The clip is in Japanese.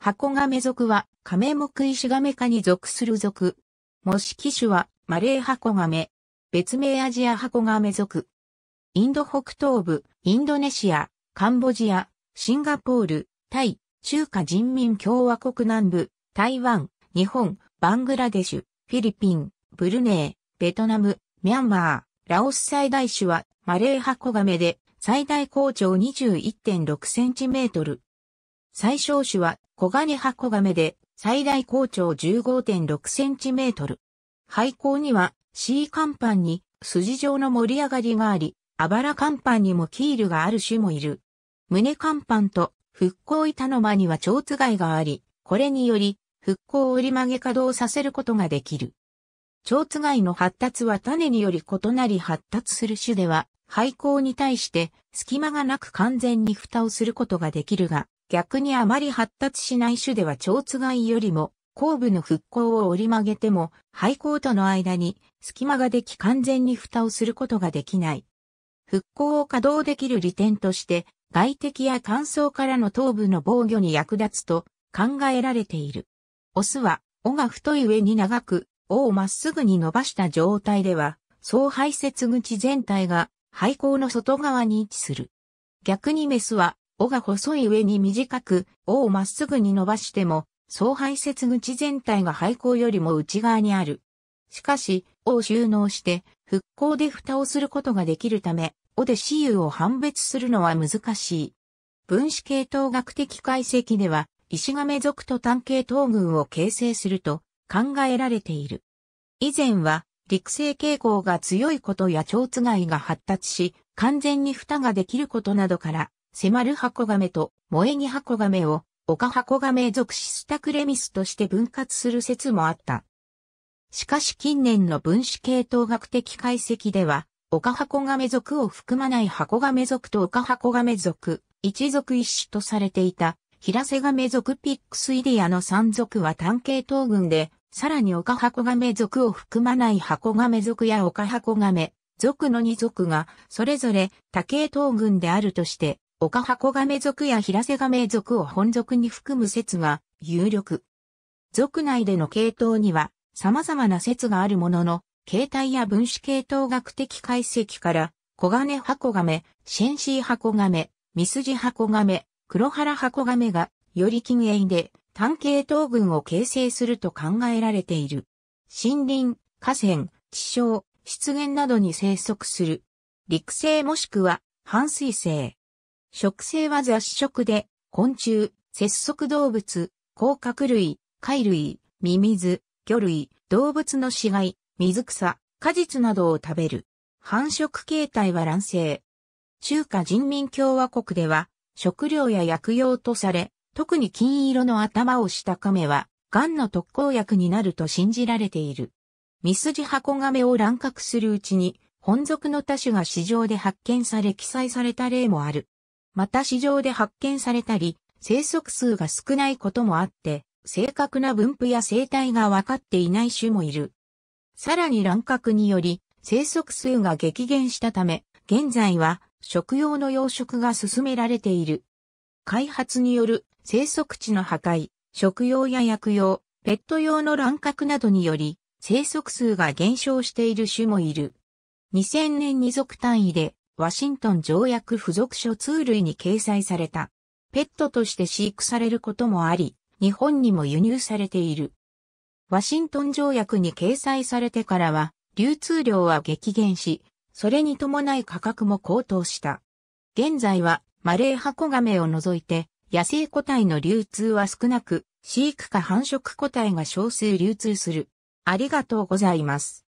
箱亀属は、亀目石亀科に属する属。模式種は、マレー箱亀。別名アジア箱亀属。インド北東部、インドネシア、カンボジア、シンガポール、タイ、中華人民共和国南部、台湾、日本、バングラデシュ、フィリピン、ブルネー、ベトナム、ミャンマー、ラオス最大種はマレーハコガメで最大高長21.6センチメートル。最小種は小金箱亀で最大高長1 5 6トル。廃校には C 甲板に筋状の盛り上がりがあり、あばら甲板にもキールがある種もいる。胸甲板と復興板の間には蝶津貝があり、これにより復興を折り曲げ稼働させることができる。蝶津貝の発達は種により異なり発達する種では、廃校に対して隙間がなく完全に蓋をすることができるが、逆にあまり発達しない種では蝶つよりも後部の復興を折り曲げても廃校との間に隙間ができ完全に蓋をすることができない。復興を稼働できる利点として外敵や乾燥からの頭部の防御に役立つと考えられている。オスは尾が太い上に長く、尾をまっすぐに伸ばした状態では、総排泄口全体が廃校の外側に位置する。逆にメスは尾が細い上に短く、尾をまっすぐに伸ばしても、総排泄口全体が廃校よりも内側にある。しかし、尾を収納して、復興で蓋をすることができるため、尾で死有を判別するのは難しい。分子系統学的解析では、石亀属と単系統群を形成すると考えられている。以前は、陸性傾向が強いことや蝶つが発達し、完全に蓋ができることなどから、迫る箱メと萌えに箱メを岡箱メ属シスタクレミスとして分割する説もあった。しかし近年の分子系統学的解析では、岡箱メ属を含まない箱メ属と岡箱メ属、一属一種とされていた、平瀬メ属ピックスイディアの三属は単系統群で、さらに岡箱メ属を含まない箱メ属や岡箱メ属の2属が、それぞれ多系統群であるとして、岡箱亀族や平瀬亀族を本族に含む説が有力。族内での系統には様々な説があるものの、形態や分子系統学的解析から、小金箱亀、シェンシー箱亀、ミスジ箱亀、黒原箱亀がより近縁で単系統群を形成すると考えられている。森林、河川、地床、湿原などに生息する。陸生もしくは半水生。食性は雑食で、昆虫、節足動物、甲殻類、貝類、ミミズ、魚類、動物の死骸、水草、果実などを食べる。繁殖形態は卵生。中華人民共和国では、食料や薬用とされ、特に金色の頭をした亀は、癌の特効薬になると信じられている。ミスジハコガメを乱獲するうちに、本属の多種が市場で発見され記載された例もある。また市場で発見されたり、生息数が少ないこともあって、正確な分布や生態が分かっていない種もいる。さらに乱獲により、生息数が激減したため、現在は食用の養殖が進められている。開発による生息地の破壊、食用や薬用、ペット用の乱獲などにより、生息数が減少している種もいる。2000年に属単位でワシントン条約付属書通類に掲載された。ペットとして飼育されることもあり、日本にも輸入されている。ワシントン条約に掲載されてからは、流通量は激減し、それに伴い価格も高騰した。現在は、マレーハコガメを除いて、野生個体の流通は少なく、飼育か繁殖個体が少数流通する。ありがとうございます。